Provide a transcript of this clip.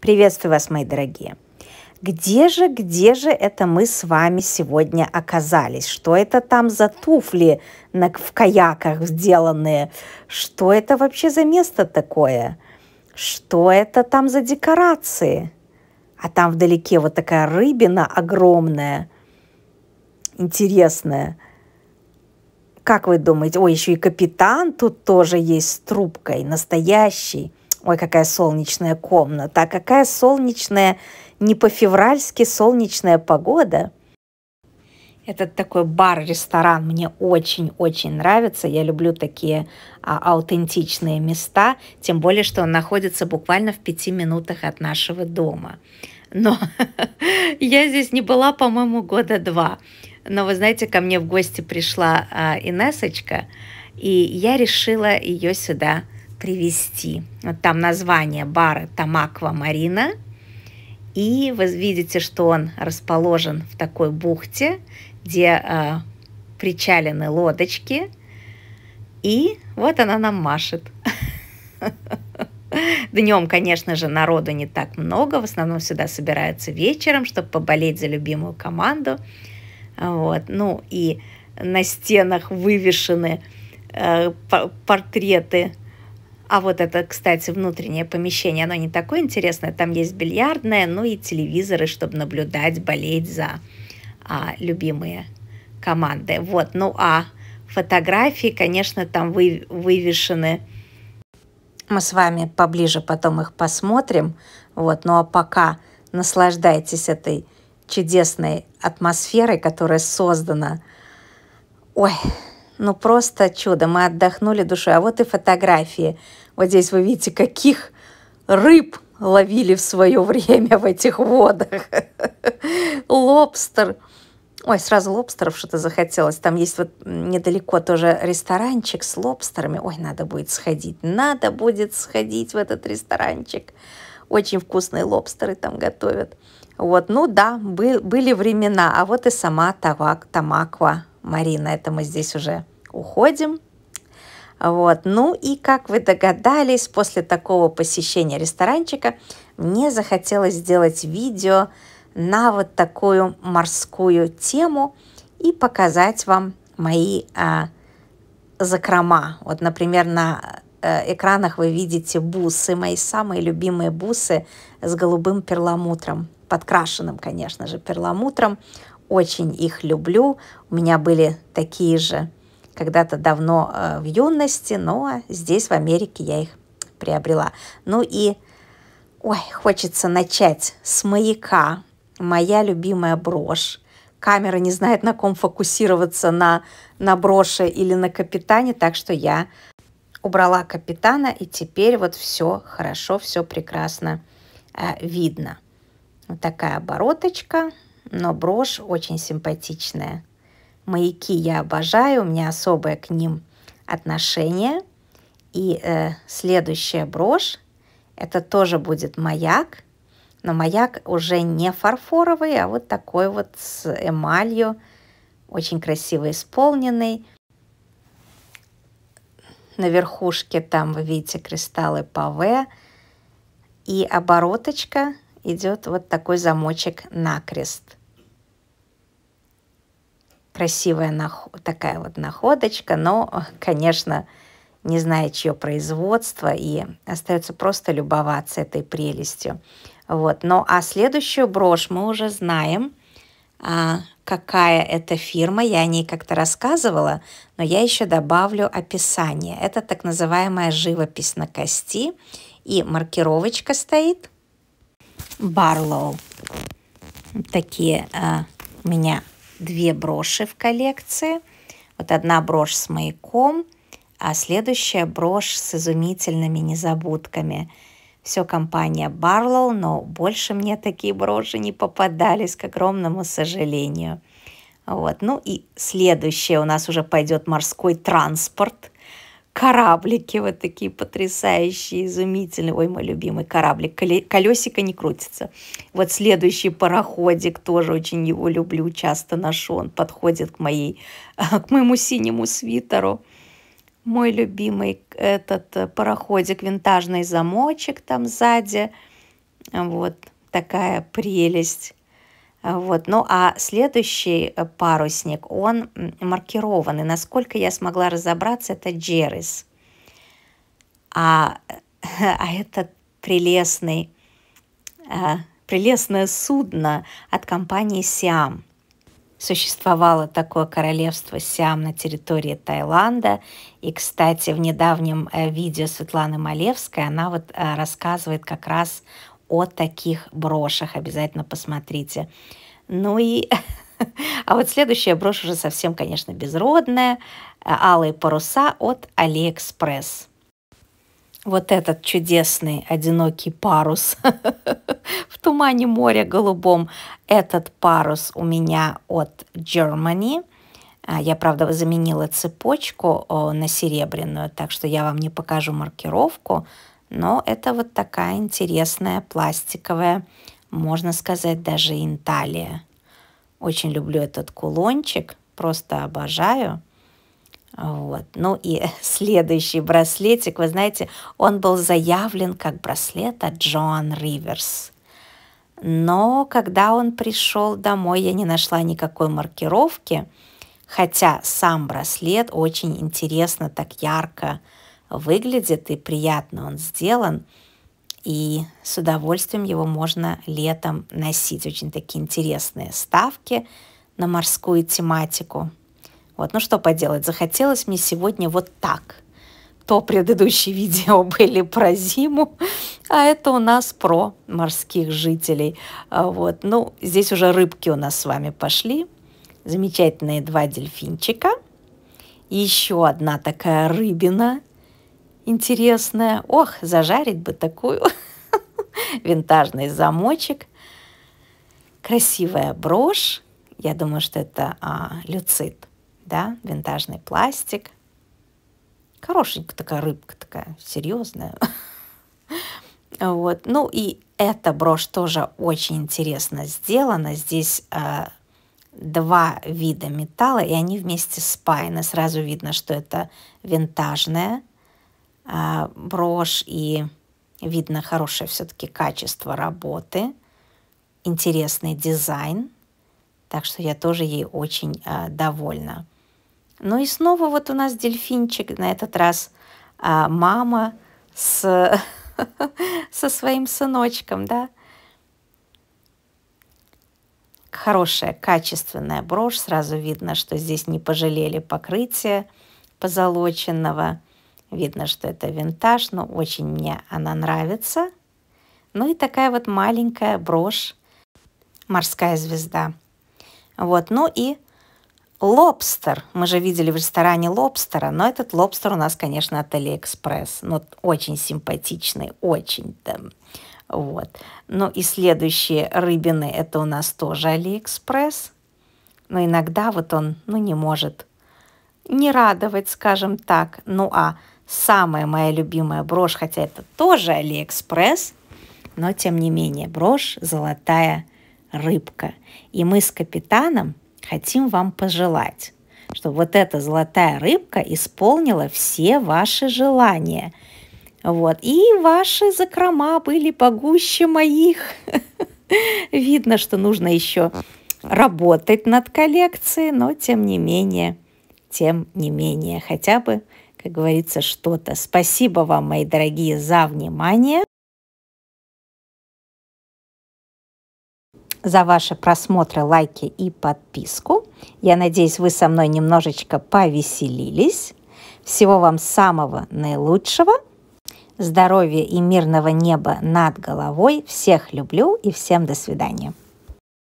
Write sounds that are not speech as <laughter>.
Приветствую вас, мои дорогие! Где же, где же это мы с вами сегодня оказались? Что это там за туфли на, в каяках сделанные? Что это вообще за место такое? Что это там за декорации? А там вдалеке вот такая рыбина огромная, интересная – как вы думаете, ой, еще и капитан тут тоже есть с трубкой, настоящий. Ой, какая солнечная комната, а какая солнечная, не по-февральски солнечная погода. Этот такой бар-ресторан мне очень-очень нравится. Я люблю такие а, аутентичные места, тем более, что он находится буквально в пяти минутах от нашего дома. Но <laughs> я здесь не была, по-моему, года два. Но вы знаете, ко мне в гости пришла а, Инесочка, и я решила ее сюда привести. Вот там название бара там Аква Марина. И вы видите, что он расположен в такой бухте, где э, причалены лодочки. И вот она нам машет. <laughs> Днем, конечно же, народу не так много. В основном сюда собираются вечером, чтобы поболеть за любимую команду. Вот. Ну и на стенах вывешены э, портреты а вот это, кстати, внутреннее помещение, оно не такое интересное. Там есть бильярдная, ну и телевизоры, чтобы наблюдать, болеть за а, любимые команды. Вот, ну а фотографии, конечно, там вы, вывешены. Мы с вами поближе потом их посмотрим. Вот, ну а пока наслаждайтесь этой чудесной атмосферой, которая создана. Ой, ну просто чудо, мы отдохнули душой. А вот и фотографии. Вот здесь вы видите, каких рыб ловили в свое время в этих водах. <laughs> Лобстер. Ой, сразу лобстеров что-то захотелось. Там есть вот недалеко тоже ресторанчик с лобстерами. Ой, надо будет сходить. Надо будет сходить в этот ресторанчик. Очень вкусные лобстеры там готовят. Вот, ну да, был, были времена. А вот и сама Тамаква. Марина, это мы здесь уже уходим. Вот. Ну и, как вы догадались, после такого посещения ресторанчика мне захотелось сделать видео на вот такую морскую тему и показать вам мои а, закрома. Вот, например, на э, экранах вы видите бусы, мои самые любимые бусы с голубым перламутром, подкрашенным, конечно же, перламутром очень их люблю. У меня были такие же когда-то давно э, в юности, но здесь, в Америке, я их приобрела. Ну и, ой, хочется начать с маяка. Моя любимая брошь. Камера не знает, на ком фокусироваться, на, на броше или на капитане, так что я убрала капитана, и теперь вот все хорошо, все прекрасно э, видно. Вот такая обороточка но брошь очень симпатичная. Маяки я обожаю, у меня особое к ним отношение. И э, следующая брошь, это тоже будет маяк, но маяк уже не фарфоровый, а вот такой вот с эмалью, очень красиво исполненный. На верхушке там вы видите кристаллы паве, и обороточка идет вот такой замочек на крест красивая нах... такая вот находочка, но, конечно, не знаю, чье производство, и остается просто любоваться этой прелестью. Вот. Ну, а следующую брошь мы уже знаем, а, какая это фирма, я о ней как-то рассказывала, но я еще добавлю описание. Это так называемая живопись на кости, и маркировочка стоит Барлоу. Такие а, у меня две броши в коллекции. Вот одна брошь с маяком, а следующая брошь с изумительными незабудками. Все компания Барлоу, но больше мне такие броши не попадались, к огромному сожалению. Вот. Ну и следующее у нас уже пойдет морской транспорт – кораблики вот такие потрясающие, изумительные. Ой, мой любимый кораблик. Колесико не крутится. Вот следующий пароходик, тоже очень его люблю, часто ношу. Он подходит к, моей, <laughs> к моему синему свитеру. Мой любимый этот э, пароходик, винтажный замочек там сзади. Вот такая прелесть. Вот. Ну а следующий э, парусник, он маркированный. Насколько я смогла разобраться, это Джерис. А, <laughs> а это прелестный, э, прелестное судно от компании «Сиам». Существовало такое королевство Сиам на территории Таиланда. И, кстати, в недавнем э, видео Светланы Малевской она вот рассказывает как раз о таких брошах. Обязательно посмотрите. Ну и... <laughs> А вот следующая брошь уже совсем, конечно, безродная. Алые паруса от Алиэкспресс. Вот этот чудесный одинокий парус <laughs> в тумане моря голубом. Этот парус у меня от Germany. А, я, правда, заменила цепочку э, на серебряную, так что я вам не покажу маркировку. Но это вот такая интересная пластиковая, можно сказать, даже инталия. Очень люблю этот кулончик, просто обожаю. Вот. Ну и <laughs> следующий браслетик, вы знаете, он был заявлен как браслет от Джоан Риверс. Но когда он пришел домой, я не нашла никакой маркировки, хотя сам браслет очень интересно, так ярко выглядит и приятно он сделан. И с удовольствием его можно летом носить. Очень такие интересные ставки на морскую тематику. Вот, ну что поделать, захотелось мне сегодня вот так. То предыдущие <laughs> видео были про зиму, а это у нас про морских жителей. А вот, ну, здесь уже рыбки у нас с вами пошли. Замечательные два дельфинчика. Еще одна такая рыбина – интересная. Ох, зажарить бы такую. <laughs> Винтажный замочек. Красивая брошь. Я думаю, что это а, люцит, да, винтажный пластик. Хорошенькая такая рыбка, такая серьезная. <laughs> Вот. Ну и эта брошь тоже очень интересно сделана. Здесь а, два вида металла, и они вместе спаяны. Сразу видно, что это винтажная Э, брошь, и видно хорошее все-таки качество работы, интересный дизайн. Так что я тоже ей очень э, довольна. Ну и снова вот у нас дельфинчик, на этот раз э, мама с, <laughs> со своим сыночком, да. Хорошая, качественная брошь, сразу видно, что здесь не пожалели покрытие позолоченного – Видно, что это винтаж, но очень мне она нравится. Ну и такая вот маленькая брошь, морская звезда. Вот, ну и лобстер. Мы же видели в ресторане лобстера, но этот лобстер у нас, конечно, от Алиэкспресс. Но ну, очень симпатичный, очень там. Вот. Ну и следующие рыбины, это у нас тоже Алиэкспресс. Но иногда вот он, ну, не может не радовать, скажем так. Ну а Самая моя любимая брошь, хотя это тоже Алиэкспресс, но тем не менее брошь «Золотая рыбка». И мы с капитаном хотим вам пожелать, чтобы вот эта золотая рыбка исполнила все ваши желания. Вот. И ваши закрома были погуще моих. <laughs> Видно, что нужно еще работать над коллекцией, но тем не менее, тем не менее, хотя бы как говорится, что-то. Спасибо вам, мои дорогие, за внимание, за ваши просмотры, лайки и подписку. Я надеюсь, вы со мной немножечко повеселились. Всего вам самого наилучшего. Здоровья и мирного неба над головой. Всех люблю и всем до свидания.